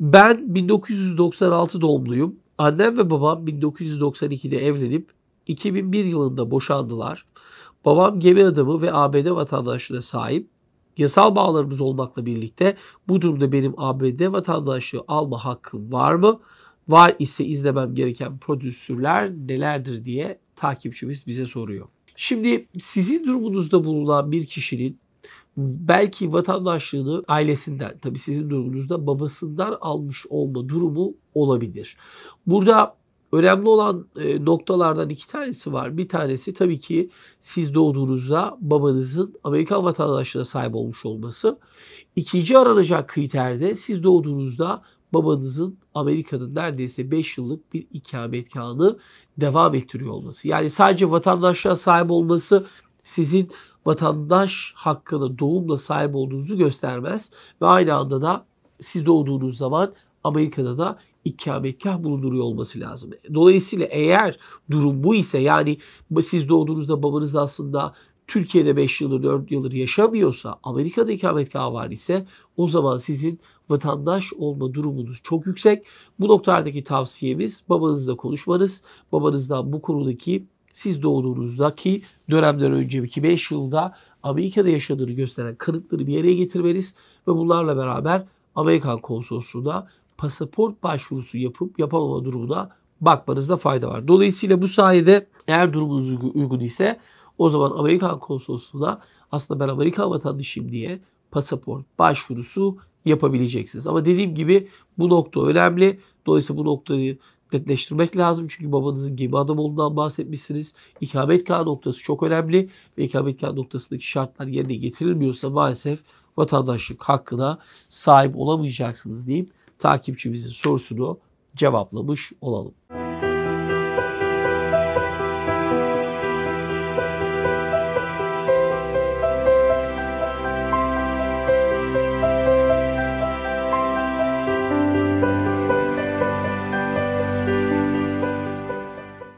Ben 1996 doğumluyum. Annem ve babam 1992'de evlenip 2001 yılında boşandılar. Babam gemi adamı ve ABD vatandaşlığına sahip. Yasal bağlarımız olmakla birlikte bu durumda benim ABD vatandaşlığı alma hakkım var mı? Var ise izlemem gereken prodüsürler nelerdir diye takipçimiz bize soruyor. Şimdi sizin durumunuzda bulunan bir kişinin belki vatandaşlığını ailesinden tabii sizin durumunuzda babasından almış olma durumu olabilir. Burada önemli olan e, noktalardan iki tanesi var. Bir tanesi tabii ki siz doğduğunuzda babanızın Amerikan vatandaşlığına sahip olmuş olması. İkinci aranacak kriterde siz doğduğunuzda babanızın Amerika'nın neredeyse 5 yıllık bir ikametgahını devam ettiriyor olması. Yani sadece vatandaşlığa sahip olması sizin vatandaş hakkını doğumla sahip olduğunuzu göstermez ve aynı anda da siz doğduğunuz zaman Amerika'da da ikametgah bulunduruyor olması lazım. Dolayısıyla eğer durum bu ise yani siz doğduğunuzda babanız aslında Türkiye'de 5 yıldır 4 yıldır yaşamıyorsa Amerika'da ikametgahı var ise o zaman sizin vatandaş olma durumunuz çok yüksek. Bu noktadaki tavsiyemiz babanızla konuşmanız, babanızdan bu konudaki siz doğduğunuzdaki dönemden önceki 5 yılda Amerika'da yaşadığını gösteren kanıtları bir yere getirmeniz ve bunlarla beraber Amerikan konsolosluğuna pasaport başvurusu yapıp yapamama durumuna bakmanızda fayda var. Dolayısıyla bu sayede eğer durumunuz uygun ise o zaman Amerikan konsolosluğuna aslında ben Amerikan vatandaşıyım diye pasaport başvurusu yapabileceksiniz. Ama dediğim gibi bu nokta önemli. Dolayısıyla bu noktayı netleştirmek lazım. Çünkü babanızın gibi adam olduğundan bahsetmişsiniz. İkametgah noktası çok önemli ve ikametgah noktasındaki şartlar yerine getirilmiyorsa maalesef vatandaşlık hakkına sahip olamayacaksınız deyip takipçimizin sorusunu cevaplamış olalım.